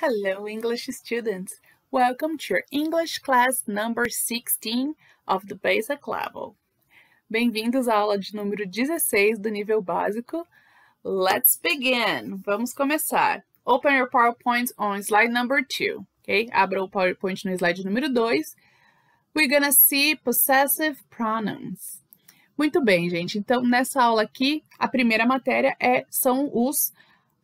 Hello, English students. Welcome to your English class number 16 of the basic level. Bem-vindos à aula de número 16 do nível básico. Let's begin. Vamos começar. Open your PowerPoint on slide number 2. Okay? Abra o PowerPoint no slide número 2. We're gonna see possessive pronouns. Muito bem, gente. Então, nessa aula aqui, a primeira matéria é são os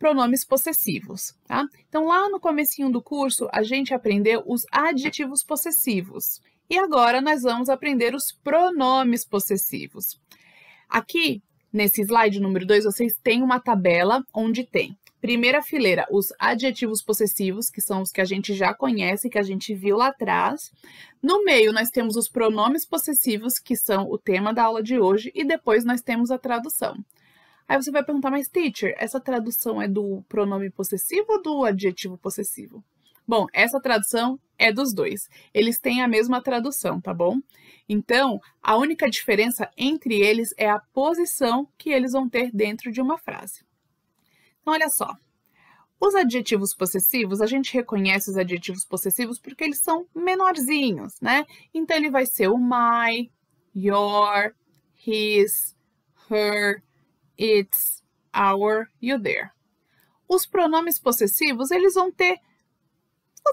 pronomes possessivos, tá? Então lá no comecinho do curso a gente aprendeu os adjetivos possessivos e agora nós vamos aprender os pronomes possessivos. Aqui nesse slide número 2 vocês têm uma tabela onde tem primeira fileira os adjetivos possessivos que são os que a gente já conhece que a gente viu lá atrás. No meio nós temos os pronomes possessivos que são o tema da aula de hoje e depois nós temos a tradução. Aí você vai perguntar, mas teacher, essa tradução é do pronome possessivo ou do adjetivo possessivo? Bom, essa tradução é dos dois. Eles têm a mesma tradução, tá bom? Então, a única diferença entre eles é a posição que eles vão ter dentro de uma frase. Então, olha só. Os adjetivos possessivos, a gente reconhece os adjetivos possessivos porque eles são menorzinhos, né? Então, ele vai ser o my, your, his, her, its, our, you, there. Os pronomes possessivos, eles vão ter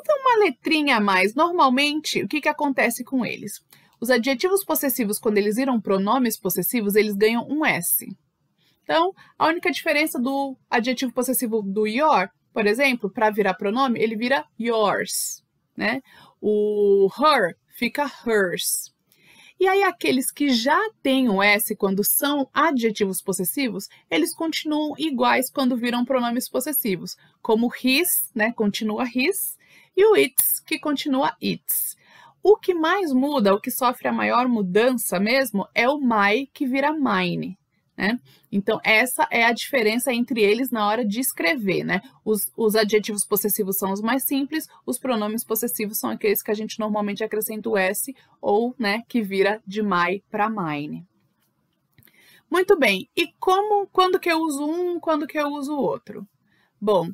uma letrinha a mais. Normalmente, o que, que acontece com eles? Os adjetivos possessivos, quando eles viram pronomes possessivos, eles ganham um S. Então, a única diferença do adjetivo possessivo do your, por exemplo, para virar pronome, ele vira yours, né? O her fica hers. E aí, aqueles que já têm o S quando são adjetivos possessivos, eles continuam iguais quando viram pronomes possessivos, como his, né, continua his, e o its, que continua its. O que mais muda, o que sofre a maior mudança mesmo, é o my, que vira mine. Né? Então, essa é a diferença entre eles na hora de escrever. Né? Os, os adjetivos possessivos são os mais simples, os pronomes possessivos são aqueles que a gente normalmente acrescenta o S ou né, que vira de my para mine. Muito bem, e como, quando que eu uso um, quando que eu uso o outro? Bom,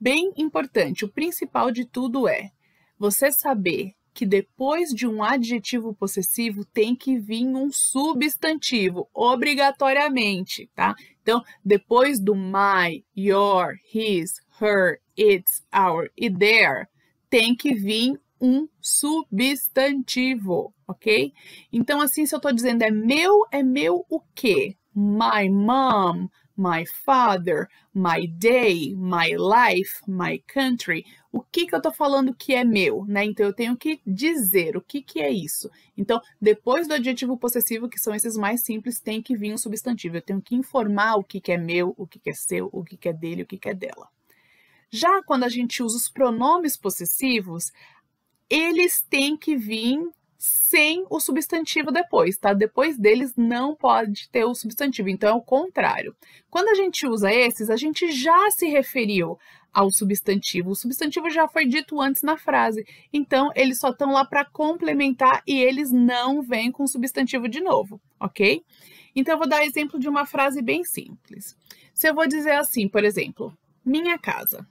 bem importante, o principal de tudo é você saber que depois de um adjetivo possessivo tem que vir um substantivo, obrigatoriamente, tá? Então, depois do my, your, his, her, its, our e their, tem que vir um substantivo, ok? Então, assim, se eu estou dizendo é meu, é meu o quê? My mom, my father, my day, my life, my country o que, que eu estou falando que é meu, né? Então eu tenho que dizer o que, que é isso. Então, depois do adjetivo possessivo, que são esses mais simples, tem que vir um substantivo. Eu tenho que informar o que, que é meu, o que, que é seu, o que, que é dele, o que, que é dela. Já quando a gente usa os pronomes possessivos, eles têm que vir sem o substantivo depois, tá? Depois deles não pode ter o substantivo, então é o contrário. Quando a gente usa esses, a gente já se referiu ao substantivo. O substantivo já foi dito antes na frase, então eles só estão lá para complementar e eles não vêm com o substantivo de novo, ok? Então eu vou dar exemplo de uma frase bem simples. Se eu vou dizer assim, por exemplo, minha casa,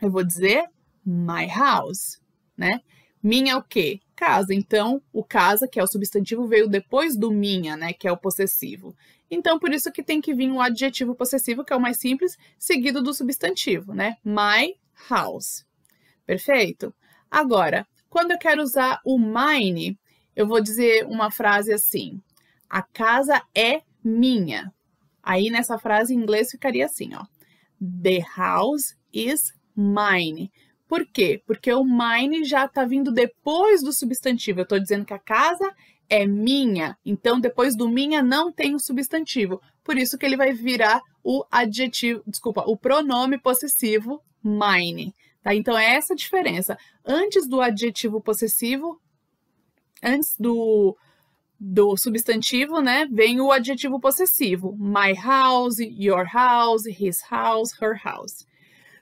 eu vou dizer my house, né? Minha é o quê? Casa. Então, o casa, que é o substantivo, veio depois do minha, né, que é o possessivo. Então, por isso que tem que vir o adjetivo possessivo, que é o mais simples, seguido do substantivo, né? My house. Perfeito? Agora, quando eu quero usar o mine, eu vou dizer uma frase assim: A casa é minha. Aí nessa frase em inglês ficaria assim, ó: The house is mine. Por quê? Porque o mine já está vindo depois do substantivo. Eu estou dizendo que a casa é minha. Então, depois do minha não tem o substantivo. Por isso que ele vai virar o adjetivo, desculpa, o pronome possessivo mine. Tá? Então, é essa a diferença. Antes do adjetivo possessivo, antes do, do substantivo, né, vem o adjetivo possessivo. My house, your house, his house, her house.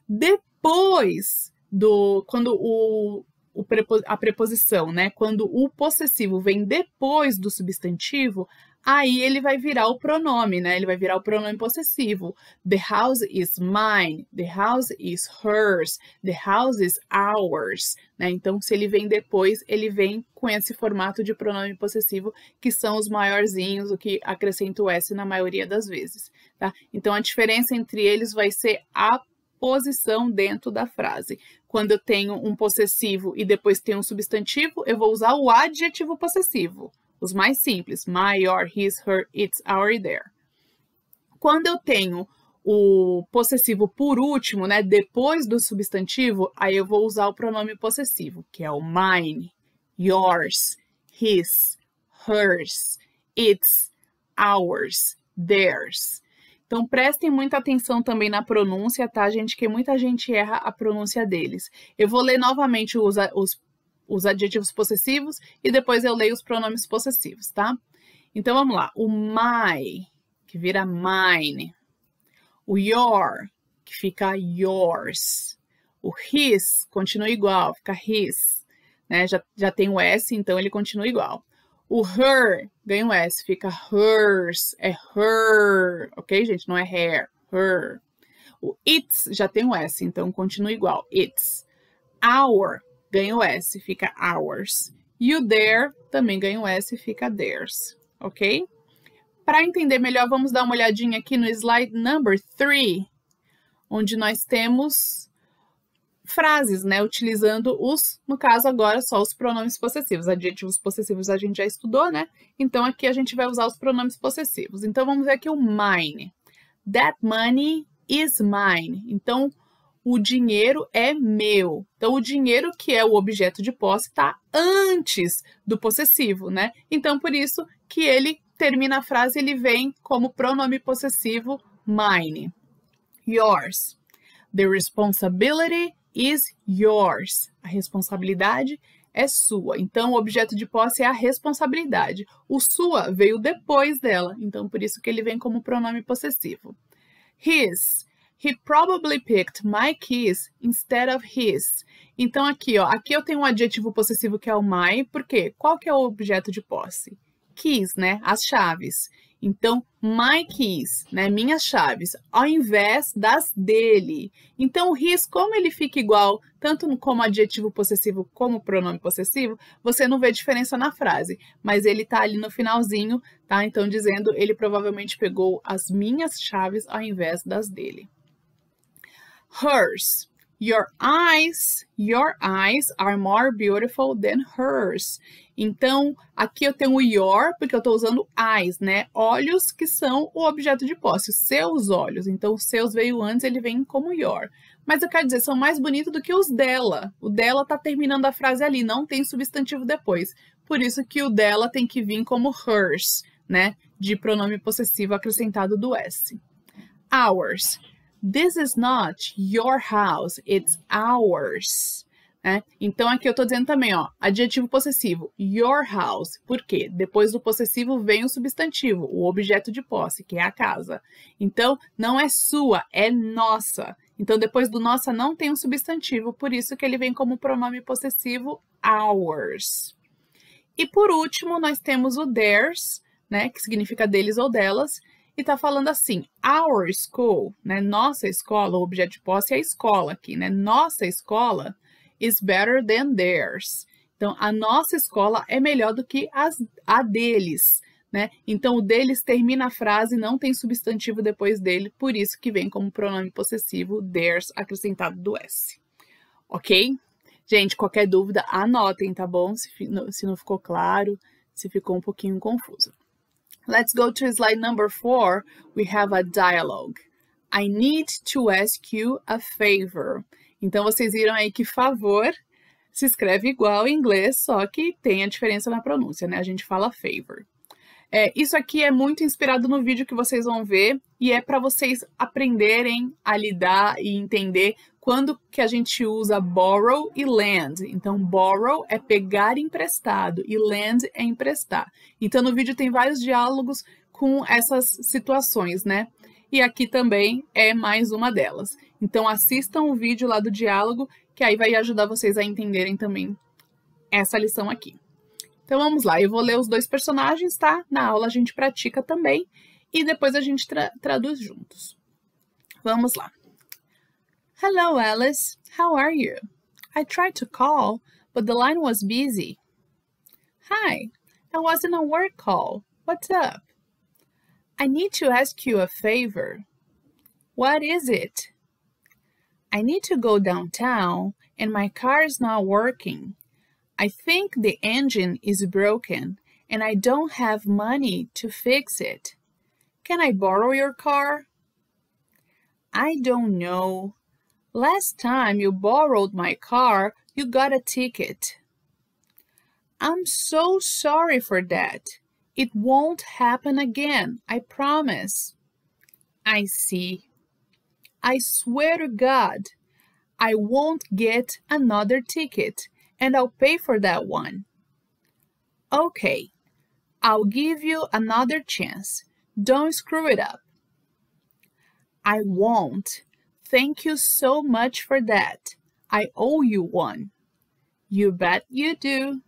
Depois do quando o, o prepos, a preposição, né? Quando o possessivo vem depois do substantivo, aí ele vai virar o pronome, né? Ele vai virar o pronome possessivo. The house is mine, the house is hers, the house is ours, né? Então, se ele vem depois, ele vem com esse formato de pronome possessivo, que são os maiorzinhos, o que acrescenta o S na maioria das vezes, tá? Então, a diferença entre eles vai ser a posição dentro da frase. Quando eu tenho um possessivo e depois tenho um substantivo, eu vou usar o adjetivo possessivo. Os mais simples, my, your, his, her, it's, our e their. Quando eu tenho o possessivo por último, né, depois do substantivo, aí eu vou usar o pronome possessivo, que é o mine, yours, his, hers, its, ours, theirs. Então prestem muita atenção também na pronúncia, tá, gente? Que muita gente erra a pronúncia deles. Eu vou ler novamente os, os, os adjetivos possessivos e depois eu leio os pronomes possessivos, tá? Então vamos lá. O my, que vira mine. O your, que fica yours. O his continua igual, fica his. Né? Já, já tem o S, então ele continua igual. O her ganha um S, fica hers, é her, ok, gente? Não é hair, her. O its já tem um S, então continua igual, its. Our ganha o S, fica ours. E o there também ganha o S, fica theirs, ok? Para entender melhor, vamos dar uma olhadinha aqui no slide number 3, onde nós temos frases, né? Utilizando os, no caso agora, só os pronomes possessivos. Adjetivos possessivos a gente já estudou, né? Então aqui a gente vai usar os pronomes possessivos. Então vamos ver aqui o mine. That money is mine. Então o dinheiro é meu. Então o dinheiro que é o objeto de posse está antes do possessivo, né? Então por isso que ele termina a frase, ele vem como pronome possessivo mine. Yours. The responsibility is yours. A responsabilidade é sua. Então, o objeto de posse é a responsabilidade. O sua veio depois dela, então por isso que ele vem como pronome possessivo. His. He probably picked my keys instead of his. Então, aqui, ó, aqui eu tenho um adjetivo possessivo que é o my, porque qual que é o objeto de posse? Keys, né? As chaves. Então, my keys, né, minhas chaves, ao invés das dele. Então, o his, como ele fica igual, tanto como adjetivo possessivo como pronome possessivo, você não vê diferença na frase, mas ele tá ali no finalzinho, tá? Então, dizendo, ele provavelmente pegou as minhas chaves ao invés das dele. Hers, Your eyes, your eyes are more beautiful than hers. Então, aqui eu tenho o your, porque eu estou usando eyes, né? Olhos que são o objeto de posse, os seus olhos. Então, os seus veio antes, ele vem como your. Mas eu quero dizer, são mais bonitos do que os dela. O dela está terminando a frase ali, não tem substantivo depois. Por isso que o dela tem que vir como hers, né? De pronome possessivo acrescentado do S. Ours. This is not your house, it's ours. Né? Então, aqui eu estou dizendo também, ó, adjetivo possessivo, your house. Por quê? Depois do possessivo vem o substantivo, o objeto de posse, que é a casa. Então, não é sua, é nossa. Então, depois do nossa não tem um substantivo, por isso que ele vem como pronome possessivo ours. E por último, nós temos o theirs, né, que significa deles ou delas, e tá falando assim: our school, né? Nossa escola, o objeto de posse é a escola aqui, né? Nossa escola is better than theirs. Então, a nossa escola é melhor do que as, a deles, né? Então, o deles termina a frase, não tem substantivo depois dele, por isso que vem como pronome possessivo theirs acrescentado do S. Ok? Gente, qualquer dúvida, anotem, tá bom? Se, se não ficou claro, se ficou um pouquinho confuso. Let's go to slide number four. We have a dialogue. I need to ask you a favor. Então, vocês viram aí que favor se escreve igual em inglês, só que tem a diferença na pronúncia, né? A gente fala favor. É, isso aqui é muito inspirado no vídeo que vocês vão ver e é para vocês aprenderem a lidar e entender quando que a gente usa borrow e lend. Então, borrow é pegar emprestado e lend é emprestar. Então, no vídeo tem vários diálogos com essas situações, né? E aqui também é mais uma delas. Então, assistam o vídeo lá do diálogo, que aí vai ajudar vocês a entenderem também essa lição aqui. Então, vamos lá. Eu vou ler os dois personagens, tá? Na aula a gente pratica também e depois a gente tra traduz juntos. Vamos lá. Hello, Alice. How are you? I tried to call, but the line was busy. Hi, I was on a work call. What's up? I need to ask you a favor. What is it? I need to go downtown and my car is not working. I think the engine is broken and I don't have money to fix it. Can I borrow your car? I don't know. Last time you borrowed my car, you got a ticket. I'm so sorry for that. It won't happen again, I promise. I see. I swear to God, I won't get another ticket and I'll pay for that one. Okay, I'll give you another chance. Don't screw it up. I won't. Thank you so much for that. I owe you one. You bet you do.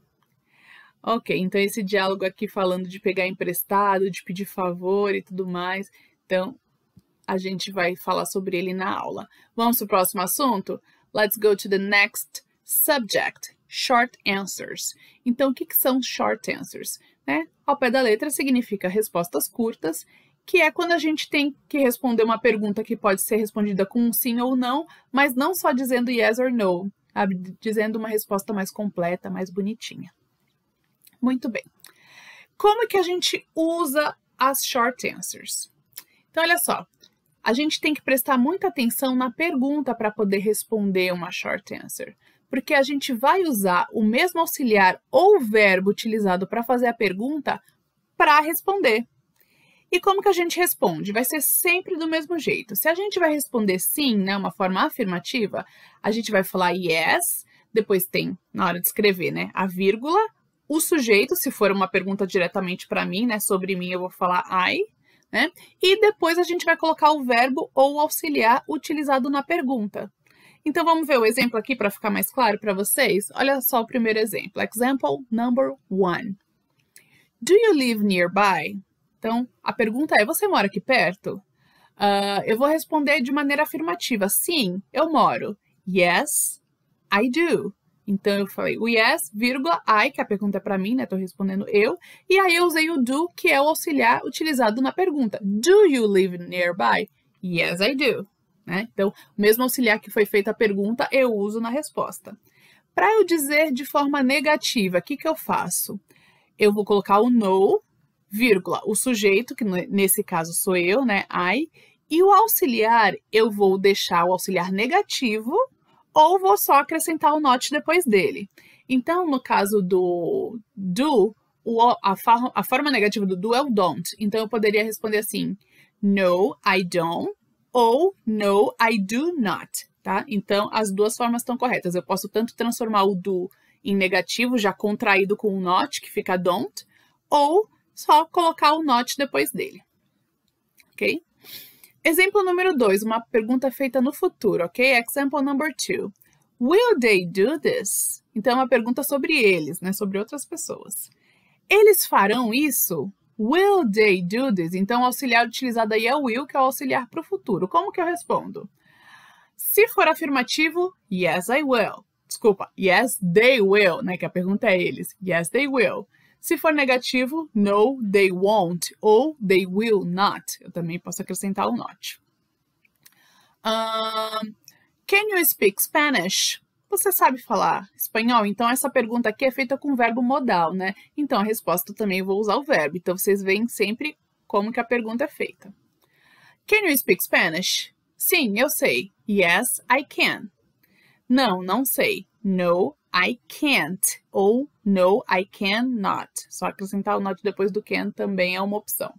Ok, então esse diálogo aqui falando de pegar emprestado, de pedir favor e tudo mais. Então, a gente vai falar sobre ele na aula. Vamos para o próximo assunto? Let's go to the next subject. Short answers. Então, o que, que são short answers? Né? Ao pé da letra significa respostas curtas que é quando a gente tem que responder uma pergunta que pode ser respondida com um sim ou não, mas não só dizendo yes or no, dizendo uma resposta mais completa, mais bonitinha. Muito bem. Como é que a gente usa as short answers? Então, olha só, a gente tem que prestar muita atenção na pergunta para poder responder uma short answer, porque a gente vai usar o mesmo auxiliar ou verbo utilizado para fazer a pergunta para responder. E como que a gente responde? Vai ser sempre do mesmo jeito. Se a gente vai responder sim, né, uma forma afirmativa, a gente vai falar yes, depois tem, na hora de escrever, né, a vírgula, o sujeito, se for uma pergunta diretamente para mim, né, sobre mim, eu vou falar I, né? E depois a gente vai colocar o verbo ou auxiliar utilizado na pergunta. Então vamos ver o exemplo aqui para ficar mais claro para vocês. Olha só o primeiro exemplo. Example number one. Do you live nearby? Então, a pergunta é: você mora aqui perto? Uh, eu vou responder de maneira afirmativa: sim, eu moro. Yes, I do. Então eu falei o yes, vírgula, I, que é a pergunta é para mim, né? Tô respondendo eu. E aí eu usei o do, que é o auxiliar utilizado na pergunta. Do you live nearby? Yes, I do. Né? Então, o mesmo auxiliar que foi feita a pergunta, eu uso na resposta. Para eu dizer de forma negativa, o que, que eu faço? Eu vou colocar o no, vírgula, o sujeito, que nesse caso sou eu, né, I, e o auxiliar, eu vou deixar o auxiliar negativo ou vou só acrescentar o not depois dele. Então, no caso do do, o, a, forma, a, forma negativa do do é o don't. Então, eu poderia responder assim, no, I don't, ou no, I do not, tá? Então, as duas formas estão corretas. Eu posso tanto transformar o do em negativo, já contraído com o not, que fica don't, ou só colocar o not depois dele. Ok? Exemplo número 2, uma pergunta feita no futuro, ok? Example number 2. Will they do this? Então, é uma pergunta sobre eles, né? Sobre outras pessoas. Eles farão isso? Will they do this? Então, o auxiliar utilizado aí é o will, que é o auxiliar para o futuro. Como que eu respondo? Se for afirmativo, yes, I will. Desculpa, yes, they will, né? Que a pergunta é eles. Yes, they will. Se for negativo, no, they won't ou they will not. Eu também posso acrescentar o not. can you speak Spanish? Você sabe falar espanhol? Então, essa pergunta aqui é feita com verbo modal, né? Então, a resposta também vou usar o verbo. Então, vocês veem sempre como que a pergunta é feita. Can you speak Spanish? Sim, eu sei. Yes, I can. Não, não sei. No, I can't ou no, I cannot. Só acrescentar o not depois do can também é uma opção.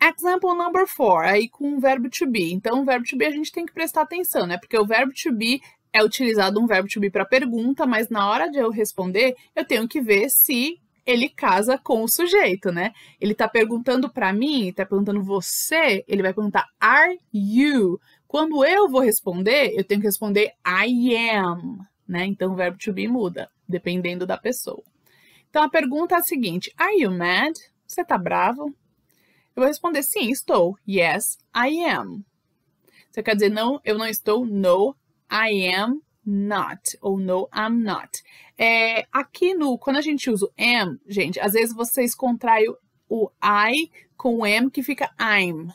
Example number four, aí com o verbo to be. Então, o verbo to be a gente tem que prestar atenção, né? Porque o verbo to be é utilizado um verbo to be para pergunta, mas na hora de eu responder, eu tenho que ver se ele casa com o sujeito, né? Ele está perguntando para mim, está perguntando você, ele vai perguntar are you. Quando eu vou responder, eu tenho que responder I am, né? Então o verbo to be muda, dependendo da pessoa. Então a pergunta é a seguinte: Are you mad? Você tá bravo? Eu vou responder sim, estou. Yes, I am. Você quer dizer não, eu não estou. No, I am not. Ou no, I'm not. É, aqui no, quando a gente usa o am, gente, às vezes vocês contraem o I com o M que fica I'm.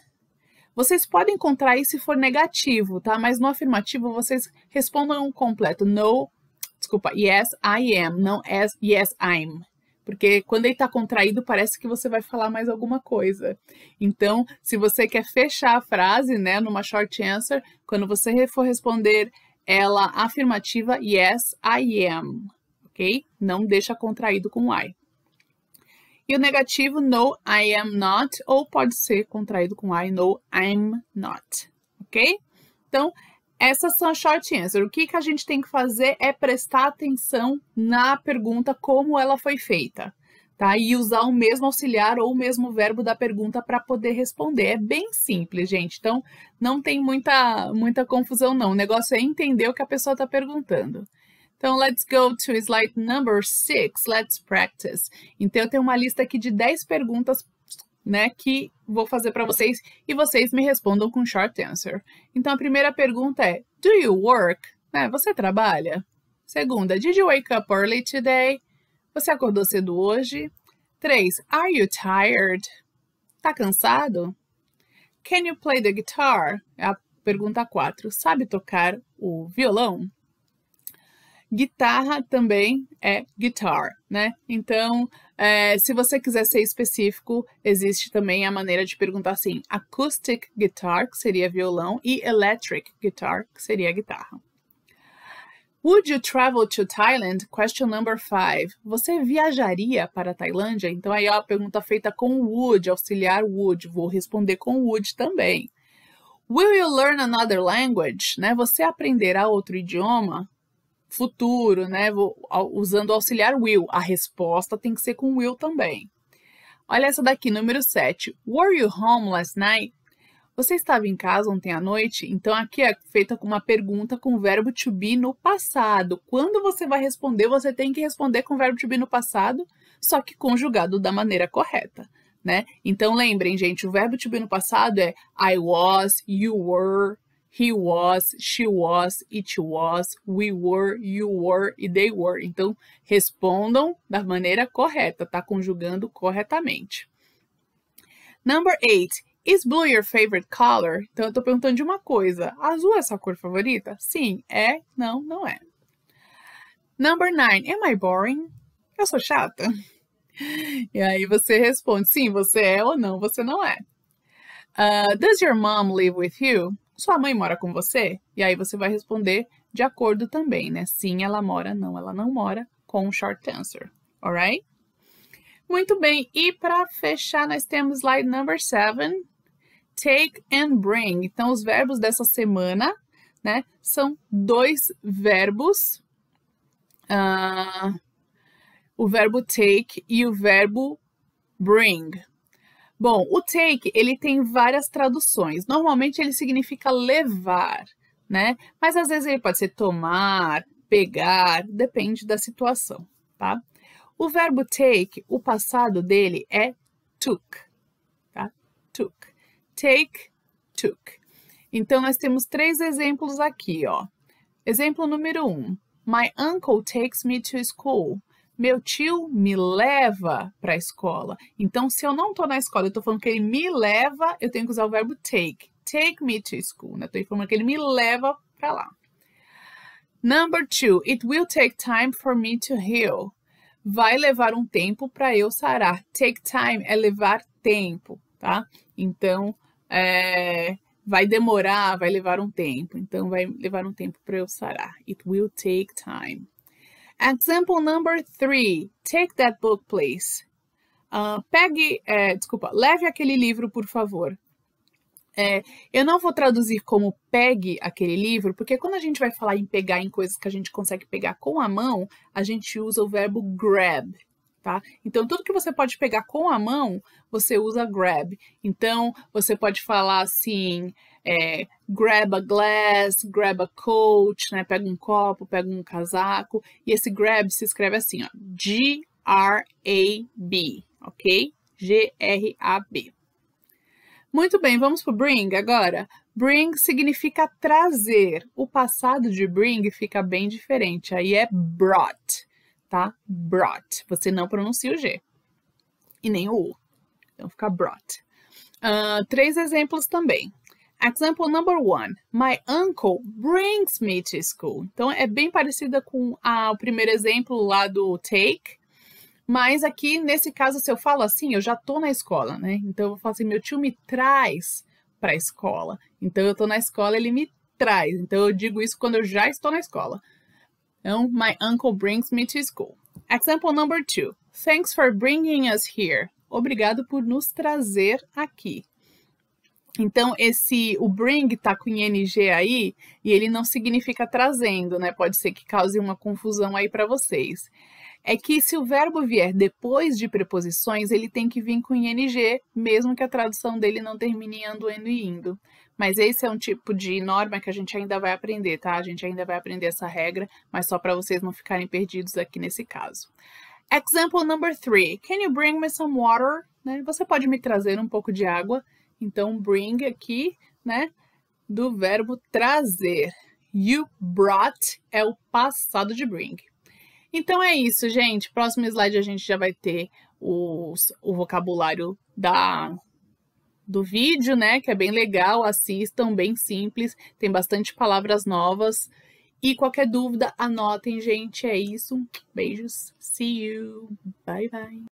Vocês podem contrair se for negativo, tá? Mas no afirmativo vocês respondam um completo. No, desculpa, yes, I am, não as, yes, I'm. Porque quando ele está contraído, parece que você vai falar mais alguma coisa. Então, se você quer fechar a frase, né, numa short answer, quando você for responder ela afirmativa, yes, I am, ok? Não deixa contraído com I. E o negativo, no, I am not, ou pode ser contraído com I, no, I'm not, ok? Então, essas são short answer. O que, que a gente tem que fazer é prestar atenção na pergunta como ela foi feita, tá? E usar o mesmo auxiliar ou o mesmo verbo da pergunta para poder responder. É bem simples, gente. Então, não tem muita, muita confusão, não. O negócio é entender o que a pessoa está perguntando. Então, let's go to slide number six. Let's practice. Então, eu tenho uma lista aqui de 10 perguntas né, que vou fazer para vocês e vocês me respondam com short answer. Então, a primeira pergunta é: Do you work? Né, você trabalha? Segunda: Did you wake up early today? Você acordou cedo hoje? Três: Are you tired? Tá cansado? Can you play the guitar? É a pergunta 4. Sabe tocar o violão? Guitarra também é guitar, né? Então, é, se você quiser ser específico, existe também a maneira de perguntar assim: acoustic guitar, que seria violão, e electric guitar, que seria guitarra. Would you travel to Thailand? Question number five. Você viajaria para a Tailândia? Então aí ó, é a pergunta feita com would, auxiliar would. Vou responder com would também. Will you learn another language? Né? Você aprenderá outro idioma? futuro, né? Vou, usando o auxiliar will. A resposta tem que ser com will também. Olha essa daqui, número 7. Were you home last night? Você estava em casa ontem à noite? Então, aqui é feita uma pergunta com o verbo to be no passado. Quando você vai responder, você tem que responder com o verbo to be no passado, só que conjugado da maneira correta. Né? Então lembrem, gente, o verbo to be no passado é I was, you were, He was, she was, it was, we were, you were e they were. Então, respondam da maneira correta, tá conjugando corretamente. Number eight. Is blue your favorite color? Então, eu tô perguntando de uma coisa. Azul é sua cor favorita? Sim, é, não, não é. Number nine. Am I boring? Eu sou chata? E aí você responde, sim, você é ou não, você não é. Uh, does your mom live with you? Sua mãe mora com você? E aí você vai responder de acordo também, né? Sim, ela mora, não, ela não mora, com o short answer, alright? Muito bem, e para fechar, nós temos slide number seven: take and bring. Então, os verbos dessa semana, né, são dois verbos, uh, o verbo take e o verbo bring, Bom, o take, ele tem várias traduções. Normalmente ele significa levar, né? Mas às vezes ele pode ser tomar, pegar, depende da situação, tá? O verbo take, o passado dele é took, tá? Took. Take, took. Então, nós temos três exemplos aqui, ó. Exemplo número um. My uncle takes me to school. Meu tio me leva para a escola. Então, se eu não estou na escola, eu estou falando que ele me leva, eu tenho que usar o verbo take. Take me to school. Né? Estou informando que ele me leva para lá. Number two, it will take time for me to heal. Vai levar um tempo para eu sarar. Take time é levar tempo, tá? Então, é, vai demorar, vai levar um tempo. Então, vai levar um tempo para eu sarar. It will take time. Example number three. Take that book, please. Uh, pegue, é, desculpa, leve aquele livro, por favor. É, eu não vou traduzir como pegue aquele livro, porque quando a gente vai falar em pegar em coisas que a gente consegue pegar com a mão, a gente usa o verbo grab, tá? Então, tudo que você pode pegar com a mão, você usa grab. Então, você pode falar assim é, grab a glass, grab a coat, né? Pega um copo, pega um casaco. E esse grab se escreve assim, ó. G-R-A-B, ok? G-R-A-B. Muito bem, vamos para o bring agora. Bring significa trazer. O passado de bring fica bem diferente. Aí é brought, tá? Brought. Você não pronuncia o G e nem o U. Então fica brought. Uh, três exemplos também. Example number one. My uncle brings me to school. Então, é bem parecida com a, o primeiro exemplo lá do take. Mas aqui, nesse caso, se eu falo assim, eu já estou na escola, né? Então, eu vou falar assim, meu tio me traz para a escola. Então, eu estou na escola, ele me traz. Então, eu digo isso quando eu já estou na escola. Então, my uncle brings me to school. Example number two. Thanks for bringing us here. Obrigado por nos trazer aqui. Então, esse o bring tá com ING aí e ele não significa trazendo, né? Pode ser que cause uma confusão aí para vocês. É que se o verbo vier depois de preposições, ele tem que vir com ING, mesmo que a tradução dele não termine ando, indo e indo. Mas esse é um tipo de norma que a gente ainda vai aprender, tá? A gente ainda vai aprender essa regra, mas só para vocês não ficarem perdidos aqui nesse caso. Example number three. Can you bring me some water? Né? Você pode me trazer um pouco de água? Então, bring aqui, né, do verbo trazer. You brought é o passado de bring. Então é isso, gente. Próximo slide a gente já vai ter os, o vocabulário da do vídeo, né? Que é bem legal, assistam, bem simples, tem bastante palavras novas. E qualquer dúvida, anotem, gente. É isso. Beijos. See you. Bye, bye.